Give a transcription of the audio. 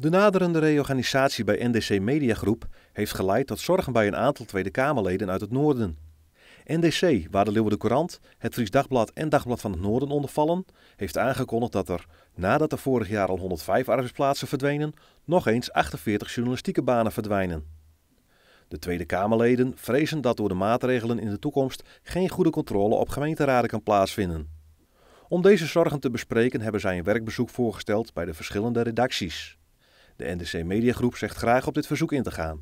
De naderende reorganisatie bij NDC Mediagroep heeft geleid tot zorgen bij een aantal Tweede Kamerleden uit het noorden. NDC, waar de de Courant, het Fries Dagblad en Dagblad van het Noorden onder vallen, heeft aangekondigd dat er, nadat er vorig jaar al 105 arbeidsplaatsen verdwenen, nog eens 48 journalistieke banen verdwijnen. De Tweede Kamerleden vrezen dat door de maatregelen in de toekomst geen goede controle op gemeenteraden kan plaatsvinden. Om deze zorgen te bespreken hebben zij een werkbezoek voorgesteld bij de verschillende redacties. De NDC Mediagroep zegt graag op dit verzoek in te gaan.